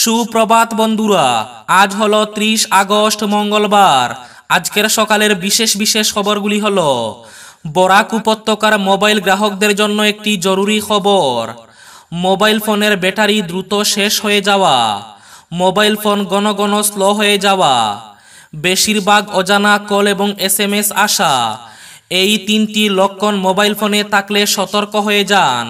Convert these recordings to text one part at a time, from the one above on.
সুপ্রভাত বন্ধুরা আজ হলো ত্রিশ আগস্ট মঙ্গলবার আজকের সকালের বিশেষ বিশেষ খবরগুলি হল বরাক উপত্যকার মোবাইল গ্রাহকদের জন্য একটি জরুরি খবর মোবাইল ফোনের ব্যাটারি দ্রুত শেষ হয়ে যাওয়া মোবাইল ফোন গণ গণ স্লো হয়ে যাওয়া বেশিরভাগ অজানা কল এবং এস এম এস আসা এই তিনটি লক্ষণ মোবাইল ফোনে থাকলে সতর্ক হয়ে যান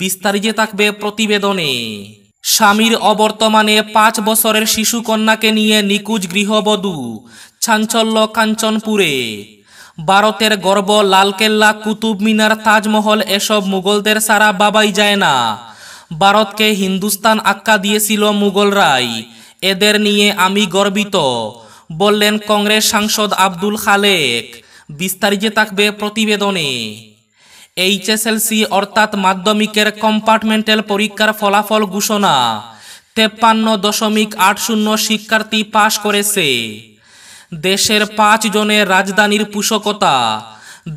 বিস্তারিত থাকবে প্রতিবেদনে স্বামীর অবর্তমানে পাঁচ বছরের শিশুকন্যাকে নিয়ে নিকুজ গৃহবধূ ছাঞ্চল্য কাঞ্চনপুরে ভারতের গর্ব লালকেল্লা কুতুব মিনার তাজমহল এসব মুঘলদের সারা বাবাই যায় না ভারতকে হিন্দুস্তান আক্কা দিয়েছিল মুঘলরাই এদের নিয়ে আমি গর্বিত বললেন কংগ্রেস সাংসদ আব্দুল খালেক বিস্তারিত থাকবে প্রতিবেদনে এইচএসএলসি অর্থাৎ মাধ্যমিকের কম্পার্টমেন্টাল পরীক্ষার ফলাফল ঘোষণা তেপ্পান্ন দশমিক আট শূন্য শিক্ষার্থী পাশ করেছে দেশের পাঁচ জনের রাজধানীর পোষকতা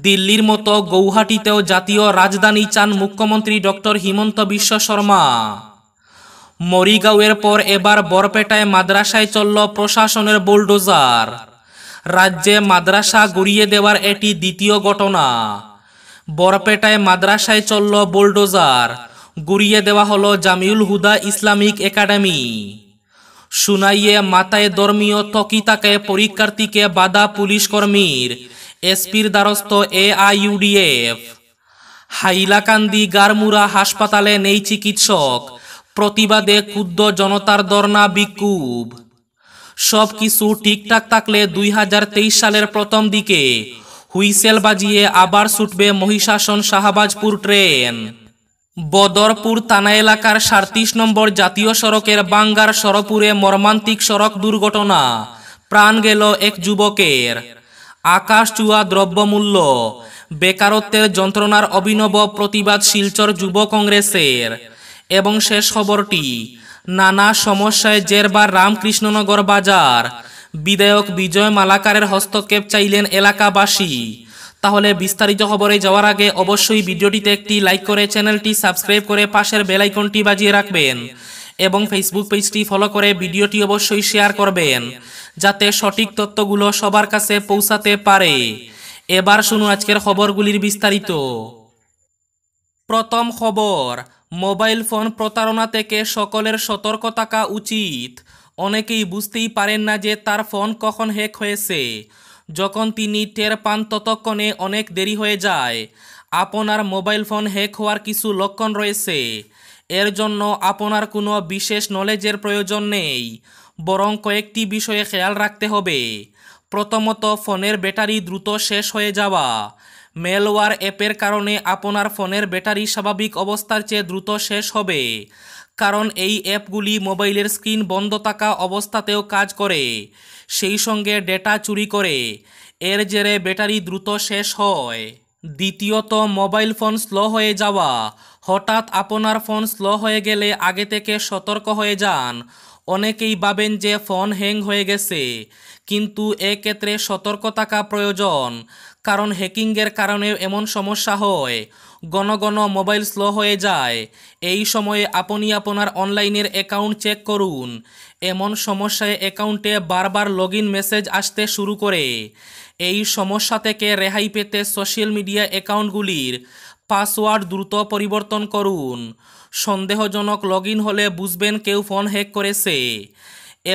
দিল্লির মতো গৌহাটিতেও জাতীয় রাজধানী চান মুখ্যমন্ত্রী ডক্টর হিমন্ত বিশ্ব শর্মা মরিগাঁওয়ের পর এবার বরপেটায় মাদ্রাসায় চলল প্রশাসনের বোলডোজার রাজ্যে মাদ্রাসা গড়িয়ে দেওয়ার এটি দ্বিতীয় ঘটনা বরপেটায় মাদ্রাসায় চলল বোলডোজার গুড়িয়ে দেওয়া হলো জামিউল হুদা ইসলামিক একাডেমি শুনাইয়ে মাতায় ধর্মীয় তকিতাকে পরীক্ষার্থীকে বাধা পুলিশ কর্মীর এসপির দ্বারস্থ এ আইইউডিএফ হাইলাকান্দি গারমুরা হাসপাতালে নেই চিকিৎসক প্রতিবাদে ক্ষুদ্র জনতার দর্না বিক্ষোভ সব কিছু ঠিকঠাক থাকলে দুই সালের প্রথম দিকে হুইসেল বাজিয়ে আবার ছুটবে মহিষাসন শাহবাজপুর ট্রেন বদরপুর থানা এলাকার সাড়ত্রিশ নম্বর জাতীয় সড়কের বাঙ্গার সরপুরে মর্মান্তিক সড়ক দুর্ঘটনা প্রাণ গেল এক যুবকের আকাশ চুয়া দ্রব্যমূল্য বেকারত্বের যন্ত্রণার অভিনব প্রতিবাদ শিলচর যুব কংগ্রেসের এবং শেষ খবরটি নানা সমস্যায় জেরবার রামকৃষ্ণনগর বাজার বিধায়ক বিজয় মালাকারের হস্তক্ষেপ চাইলেন এলাকাবাসী তাহলে বিস্তারিত খবরে যাওয়ার আগে অবশ্যই ভিডিওটিতে একটি লাইক করে চ্যানেলটি সাবস্ক্রাইব করে পাশের বেলাইকনটি বাজিয়ে রাখবেন এবং ফেসবুক পেজটি ফলো করে ভিডিওটি অবশ্যই শেয়ার করবেন যাতে সঠিক তথ্যগুলো সবার কাছে পৌঁছাতে পারে এবার শুনুন আজকের খবরগুলির বিস্তারিত প্রথম খবর মোবাইল ফোন প্রতারণা থেকে সকলের সতর্ক থাকা উচিত অনেকেই বুঝতেই পারেন না যে তার ফোন কখন হ্যাক হয়েছে যখন তিনি টের পান ততক্ষণে অনেক দেরি হয়ে যায় আপনার মোবাইল ফোন হ্যাক হওয়ার কিছু লক্ষণ রয়েছে এর জন্য আপনার কোনো বিশেষ নলেজের প্রয়োজন নেই বরং কয়েকটি বিষয়ে খেয়াল রাখতে হবে প্রথমত ফোনের ব্যাটারি দ্রুত শেষ হয়ে যাওয়া মেলওয়ার অ্যাপের কারণে আপনার ফোনের ব্যাটারি স্বাভাবিক অবস্থার চেয়ে দ্রুত শেষ হবে কারণ এই অ্যাপগুলি মোবাইলের স্ক্রিন বন্ধ থাকা অবস্থাতেও কাজ করে সেই সঙ্গে ডেটা চুরি করে এর জেরে ব্যাটারি দ্রুত শেষ হয় দ্বিতীয়ত মোবাইল ফোন স্লো হয়ে যাওয়া হঠাৎ আপনার ফোন স্লো হয়ে গেলে আগে থেকে সতর্ক হয়ে যান অনেকেই ভাবেন যে ফোন হ্যাং হয়ে গেছে কিন্তু এক্ষেত্রে সতর্ক থাকা প্রয়োজন কারণ হ্যাকিংয়ের কারণে এমন সমস্যা হয় ঘন ঘন মোবাইল স্লো হয়ে যায় এই সময়ে আপনি আপনার অনলাইনের অ্যাকাউন্ট চেক করুন এমন সমস্যায় অ্যাকাউন্টে বারবার লগ মেসেজ আসতে শুরু করে এই সমস্যা থেকে রেহাই পেতে সোশ্যাল মিডিয়া অ্যাকাউন্টগুলির পাসওয়ার্ড দ্রুত পরিবর্তন করুন সন্দেহজনক লগ হলে বুঝবেন কেউ ফোন হ্যাক করেছে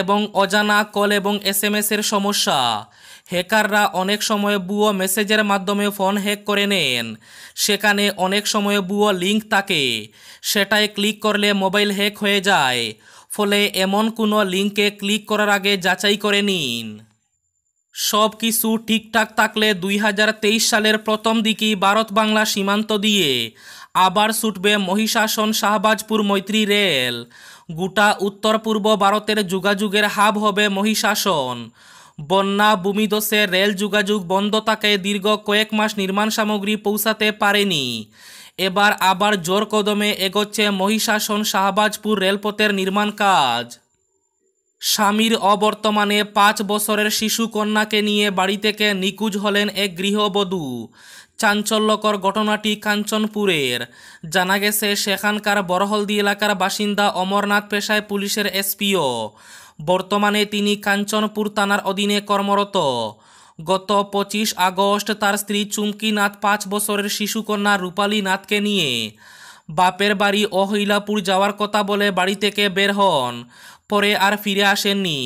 এবং অজানা কল এবং এস এর সমস্যা হ্যাকাররা অনেক সময় বুয়ো মেসেজের মাধ্যমে ফোন হ্যাক করে নেন সেখানে অনেক সময় বুয়ো লিঙ্ক থাকে সেটায় ক্লিক করলে মোবাইল হ্যাক হয়ে যায় ফলে এমন কোনো লিঙ্কে ক্লিক করার আগে যাচাই করে নিন সব কিছু ঠিকঠাক থাকলে দুই সালের প্রথম দিকেই ভারত বাংলা সীমান্ত দিয়ে আবার ছুটবে মহিষাসন শাহবাজপুর মৈত্রী রেল গোটা উত্তর পূর্ব ভারতের যোগাযোগের হাব হবে মহিষাসন বন্যা ভূমিধসে রেল যোগাযোগ বন্ধ থাকায় দীর্ঘ কয়েক মাস নির্মাণ সামগ্রী পৌঁছাতে পারেনি এবার আবার জোর কদমে এগোচ্ছে মহিষাসন শাহবাজপুর রেলপথের নির্মাণ কাজ স্বামীর অবর্তমানে পাঁচ বছরের শিশু কন্যাকে নিয়ে বাড়ি থেকে নিকুজ হলেন এক গৃহবধূ চাঞ্চল্যকর ঘটনাটি কাঞ্চনপুরের জানা গেছে সেখানকার বরহলদি এলাকার বাসিন্দা অমরনাথ পেশায় পুলিশের এসপিও বর্তমানে তিনি কাঞ্চনপুর থানার অধীনে কর্মরত গত পঁচিশ আগস্ট তার স্ত্রী চুমকি নাথ পাঁচ বছরের শিশুকন্যা রূপালী নাথকে নিয়ে বাপের বাড়ি অহৈলাপুর যাওয়ার কথা বলে বাড়ি থেকে বের হন পরে আর ফিরে আসেননি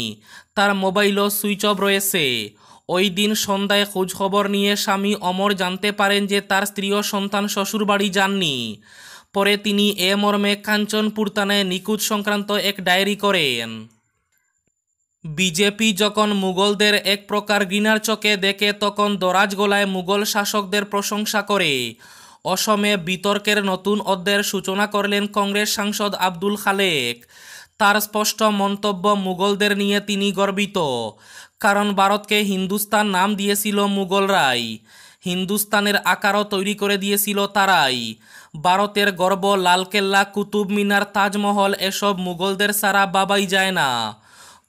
তার মোবাইলও সুইচ অফ রয়েছে ওই দিন সন্ধ্যায় খোঁজখবর নিয়ে স্বামী অমর জানতে পারেন যে তার স্ত্রী ও সন্তান শ্বশুর বাড়ি যাননি পরে তিনি এ মর্মে কাঞ্চনপুর থানায় নিখোঁজ সংক্রান্ত এক ডায়েরি করেন বিজেপি যখন মুঘলদের এক প্রকার গিনার চকে দেখে তখন দরাজ গোলায় মুঘল শাসকদের প্রশংসা করে অসমে বিতর্কের নতুন অধ্যায়ের সূচনা করলেন কংগ্রেস সাংসদ আব্দুল খালেক তার স্পষ্ট মন্তব্য মুঘলদের নিয়ে তিনি গর্বিত কারণ ভারতকে হিন্দুস্তান নাম দিয়েছিল মুঘলরাই হিন্দুস্তানের আকারও তৈরি করে দিয়েছিল তারাই ভারতের গর্ব লালকেল্লা কুতুব মিনার তাজমহল এসব মুঘলদের সারা বাবাই যায় না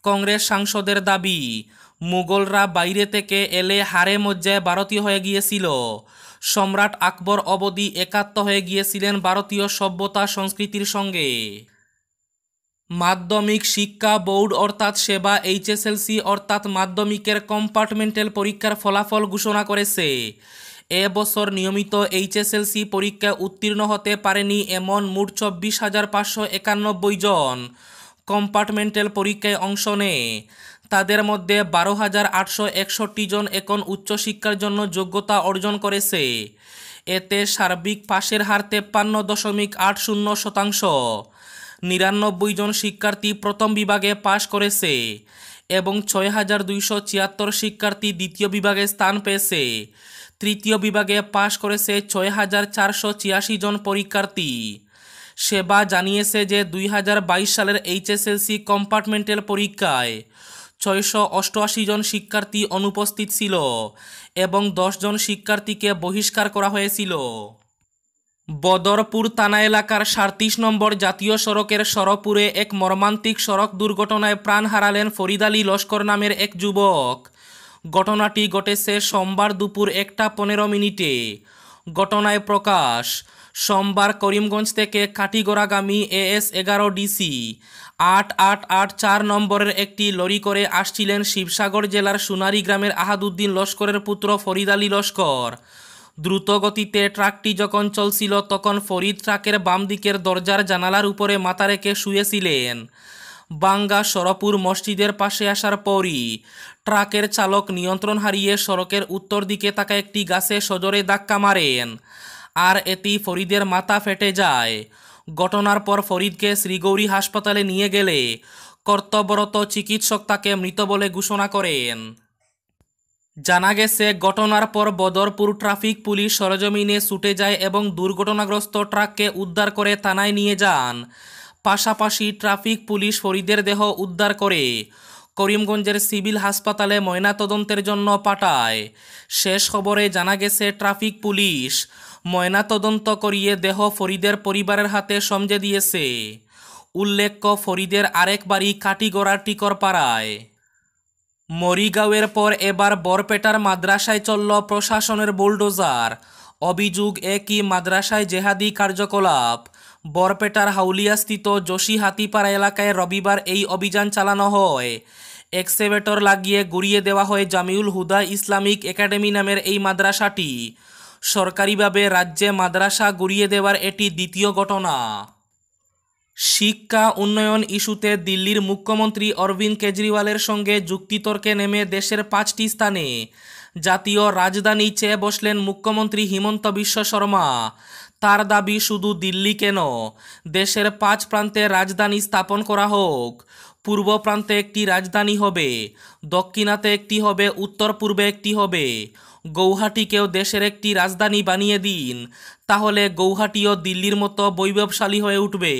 কংগ্রেস সাংসদের দাবি মুঘলরা বাইরে থেকে এলে হারে মজ্জায় ভারতীয় হয়ে গিয়েছিল সম্রাট আকবর অবধি একাত্ম হয়ে গিয়েছিলেন ভারতীয় সভ্যতা সংস্কৃতির সঙ্গে মাধ্যমিক শিক্ষা বোর্ড অর্থাৎ সেবা এইচএসএলসি অর্থাৎ মাধ্যমিকের কম্পার্টমেন্টাল পরীক্ষার ফলাফল ঘোষণা করেছে এ বছর নিয়মিত এইচএসএলসি পরীক্ষা উত্তীর্ণ হতে পারেনি এমন মোট চব্বিশ হাজার পাঁচশো একানব্বই জন কম্পার্টমেন্টাল পরীক্ষায় অংশ নেয় তাদের মধ্যে বারো হাজার আটশো একষট্টি জন এখন উচ্চশিক্ষার জন্য যোগ্যতা অর্জন করেছে এতে সার্বিক পাশের হার তেপ্পান্ন দশমিক আট শূন্য শতাংশ নিরানব্বই জন শিক্ষার্থী প্রথম বিভাগে পাশ করেছে এবং ছয় হাজার দুইশো ছিয়াত্তর শিক্ষার্থী দ্বিতীয় বিভাগে স্থান পেয়েছে তৃতীয় বিভাগে পাশ করেছে ছয় হাজার চারশো ছিয়াশি জন পরীক্ষার্থী সেবা জানিয়েছে যে দুই হাজার বাইশ সালের এইচএসএলসি কম্পার্টমেন্টের পরীক্ষায় ছয়শো অষ্টআশি জন শিক্ষার্থী অনুপস্থিত ছিল এবং জন শিক্ষার্থীকে বহিষ্কার করা হয়েছিল বদরপুর থানা এলাকার সাঁত্রিশ নম্বর জাতীয় সড়কের সরপুরে এক মর্মান্তিক সড়ক দুর্ঘটনায় প্রাণ হারালেন ফরিদ আলী লস্কর নামের এক যুবক ঘটনাটি ঘটেছে সোমবার দুপুর একটা পনেরো মিনিটে ঘটনায় প্রকাশ সোমবার করিমগঞ্জ থেকে কাটিগড়াগামী এএস এগারো ডিসি আট আট আট চার নম্বরের একটি লরি করে আসছিলেন শিবসাগর জেলার সোনারি গ্রামের আহাদুদ্দিন লস্করের পুত্র ফরিদ আলী লস্কর দ্রুতগতিতে ট্রাকটি যখন চলছিল তখন ফরিদ ট্রাকের বাম দিকের দরজার জানালার উপরে মাথা রেখে শুয়েছিলেন বাঙ্গা সরপুর মসজিদের পাশে আসার পরই ট্রাকের চালক নিয়ন্ত্রণ হারিয়ে সড়কের উত্তর দিকে তাকে একটি গাছে সজরে ধাক্কা মারেন আর এটি ফরিদের মাথা ফেটে যায় ঘটনার পর ফরিদকে শ্রীগৌরী হাসপাতালে নিয়ে গেলে কর্তব্যরত চিকিৎসক তাকে মৃত বলে ঘোষণা করেন জানা গেছে ঘটনার পর বদরপুর ট্রাফিক পুলিশ সরজমিনে ছুটে যায় এবং দুর্ঘটনাগ্রস্ত ট্রাককে উদ্ধার করে থানায় নিয়ে যান পাশাপাশি ট্রাফিক পুলিশ ফরিদের দেহ উদ্ধার করে করিমগঞ্জের সিভিল হাসপাতালে ময়নাতদন্তের জন্য পাঠায় শেষ খবরে জানা গেছে ট্রাফিক পুলিশ ময়নাতদন্ত করিয়ে দেহ ফরিদের পরিবারের হাতে সমঝে দিয়েছে উল্লেখ্য ফরিদের আরেক বাড়ি কাটিগড়ার টিকর পাড়ায় মরিগাঁওয়ের পর এবার বরপেটার মাদ্রাসায় চলল প্রশাসনের বুলডোজার অভিযোগ একই মাদ্রাসায় জেহাদি কার্যকলাপ বরপেটার হাউলিয়াস্থিত যোশী হাতিপাড়া এলাকায় রবিবার এই অভিযান চালানো হয় এক্সেভেটর লাগিয়ে গুড়িয়ে দেওয়া হয় জামিউল হুদা ইসলামিক একাডেমি নামের এই মাদ্রাসাটি সরকারিভাবে রাজ্যে মাদ্রাসা গুড়িয়ে দেওয়ার এটি দ্বিতীয় ঘটনা শিক্ষা উন্নয়ন ইস্যুতে দিল্লির মুখ্যমন্ত্রী অরবিন্দ কেজরিওয়ালের সঙ্গে যুক্তিতর্কে নেমে দেশের পাঁচটি স্থানে জাতীয় রাজধানী চেয়ে বসলেন মুখ্যমন্ত্রী হিমন্ত বিশ্ব শর্মা তার দাবি শুধু দিল্লি কেন দেশের পাঁচ প্রান্তে রাজধানী স্থাপন করা হোক পূর্ব প্রান্তে একটি রাজধানী হবে দক্ষিণাতে একটি হবে উত্তর পূর্বে একটি হবে গৌহাটিকেও দেশের একটি রাজধানী বানিয়ে দিন তাহলে গৌহাটিও দিল্লির মতো বৈভবশালী হয়ে উঠবে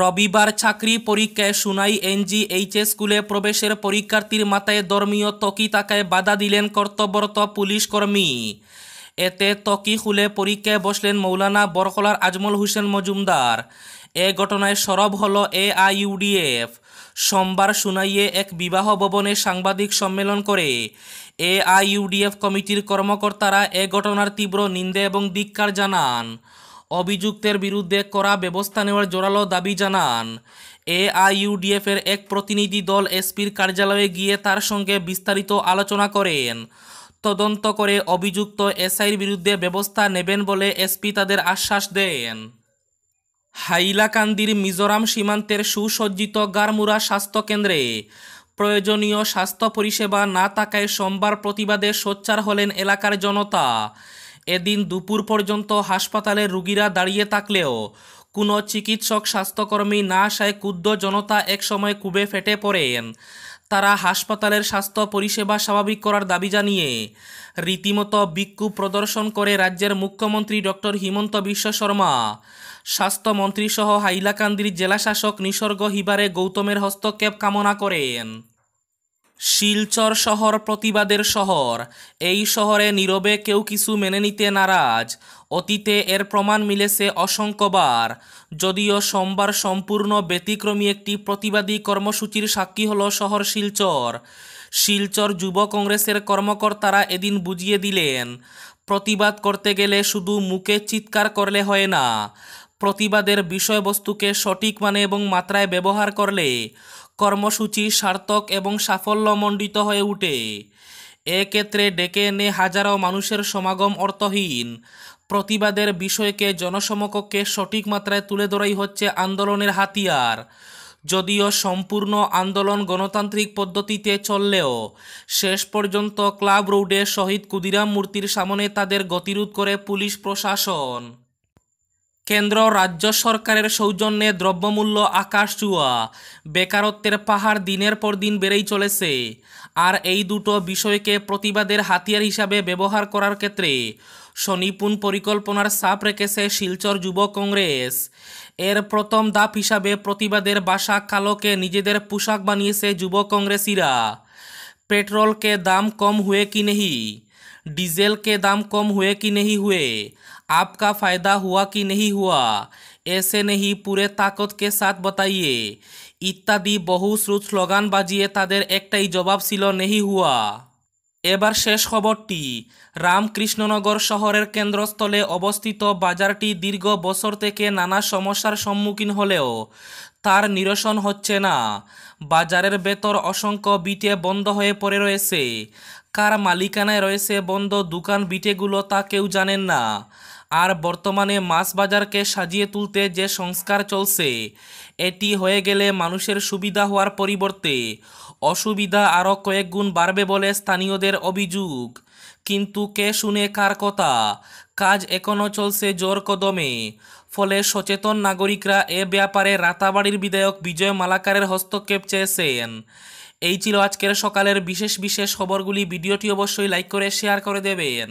রবিবার চাকরি পরীক্ষায় সুনাই এনজি এইচ স্কুলে প্রবেশের পরীক্ষার্থীর মাথায় ধর্মীয় তাকায় বাধা দিলেন কর্তব্যরত পুলিশ কর্মী এতে তকি খুলে পরীক্ষায় বসলেন মৌলানা বরকলার আজমল হোসেন মজুমদার এ ঘটনায় সরব হল এ সোমবার শুনাইয়ে এক বিবাহ ভবনে সাংবাদিক সম্মেলন করে এ কমিটির কর্মকর্তারা এ ঘটনার তীব্র নিন্দে এবং ধিক্কার জানান অভিযুক্তের বিরুদ্ধে করা ব্যবস্থা নেওয়ার জোরালো দাবি জানান এআইইউডিএফের এক প্রতিনিধি দল এসপির কার্যালয়ে গিয়ে তার সঙ্গে বিস্তারিত আলোচনা করেন তদন্ত করে অভিযুক্ত এসআইর বিরুদ্ধে ব্যবস্থা নেবেন বলে এসপি তাদের আশ্বাস দেন হাইলাকান্দির মিজোরাম সীমান্তের সুসজ্জিত গারমুরা স্বাস্থ্যকেন্দ্রে প্রয়োজনীয় স্বাস্থ্য পরিষেবা না থাকায় সোমবার প্রতিবাদে সোচ্চার হলেন এলাকার জনতা এদিন দুপুর পর্যন্ত হাসপাতালে রুগীরা দাঁড়িয়ে থাকলেও কোনো চিকিৎসক স্বাস্থ্যকর্মী না আসায় ক্ষুদ্ধ জনতা একসময় কুবে ফেটে পড়েন তারা হাসপাতালের স্বাস্থ্য পরিষেবা স্বাভাবিক করার দাবি জানিয়ে রীতিমতো বিক্ষোভ প্রদর্শন করে রাজ্যের মুখ্যমন্ত্রী ডক্টর হিমন্ত বিশ্ব শর্মা স্বাস্থ্যমন্ত্রীসহ হাইলাকান্দির জেলাশাসক নিসর্গ হিবারে গৌতমের হস্তক্ষেপ কামনা করেন শিলচর শহর প্রতিবাদের শহর এই শহরে নীরবে কেউ কিছু মেনে নিতে নারাজ অতীতে এর প্রমাণ মিলেছে অসংখ্যবার যদিও সোমবার সম্পূর্ণ ব্যতিক্রমী একটি প্রতিবাদী কর্মসূচির সাক্ষী হল শহর শিলচর শিলচর যুব কংগ্রেসের কর্মকর্তারা এদিন বুঝিয়ে দিলেন প্রতিবাদ করতে গেলে শুধু মুখে চিৎকার করলে হয় না প্রতিবাদের বিষয়বস্তুকে সঠিক মানে এবং মাত্রায় ব্যবহার করলে কর্মসূচি সার্থক এবং সাফল্যমণ্ডিত হয়ে উঠে এক্ষেত্রে ডেকে এনে হাজারো মানুষের সমাগম অর্থহীন প্রতিবাদের বিষয়কে জনসমকক্ষে সঠিক মাত্রায় তুলে ধরাই হচ্ছে আন্দোলনের হাতিয়ার যদিও সম্পূর্ণ আন্দোলন গণতান্ত্রিক পদ্ধতিতে চললেও শেষ পর্যন্ত ক্লাব রোডে শহীদ কুদিরাম মূর্তির সামনে তাদের গতিরোধ করে পুলিশ প্রশাসন কেন্দ্র রাজ্য সরকারের সৌজন্যে দ্রব্যমূল্য আকাশ চুয়া বেকারত্বের পাহাড় দিনের পর দিন বেড়েই চলেছে আর এই দুটো বিষয়কে প্রতিবাদের হাতিয়ার হিসাবে ব্যবহার করার ক্ষেত্রে সনিপুণ পরিকল্পনার সাপ রেখেছে শিলচর যুব কংগ্রেস এর প্রথম দাপ হিসাবে প্রতিবাদের বাসা কালোকে নিজেদের পোশাক বানিয়েছে যুব কংগ্রেসিরা পেট্রোলকে দাম কম হয়ে কি নেহি ডিজেলকে দাম কম दाम কি নেহি হুয়ে আপকা ফায়দা হুয়া কি নেহি হুয়া এসে নেহি পুরে তাকতকে সাথ বতাইয়ে ইত্যাদি বহু শ্রুত স্লোগান বাজিয়ে তাদের একটাই জবাব ছিল নেহি হুয়া এবার শেষ খবরটি রামকৃষ্ণনগর শহরের কেন্দ্রস্থলে অবস্থিত বাজারটি দীর্ঘ বছর থেকে নানা সমস্যার সম্মুখীন হলেও তার নিরসন হচ্ছে না বাজারের বেতর অসংখ্য বিটে বন্ধ হয়ে পড়ে রয়েছে কার মালিকানায় রয়েছে বন্ধ দোকান বিটেগুলো তা কেউ জানেন না আর বর্তমানে মাছ বাজারকে সাজিয়ে তুলতে যে সংস্কার চলছে এটি হয়ে গেলে মানুষের সুবিধা হওয়ার পরিবর্তে অসুবিধা আরও কয়েক গুণ বাড়বে বলে স্থানীয়দের অভিযোগ কিন্তু কে শুনে কার কথা কাজ এখনও চলছে জোর কদমে ফলে সচেতন নাগরিকরা এ ব্যাপারে রাতাবাড়ির বিধায়ক বিজয় মালাকারের হস্তক্ষেপ চেয়েছেন এই ছিল আজকের সকালের বিশেষ বিশেষ খবরগুলি ভিডিওটি অবশ্যই লাইক করে শেয়ার করে দেবেন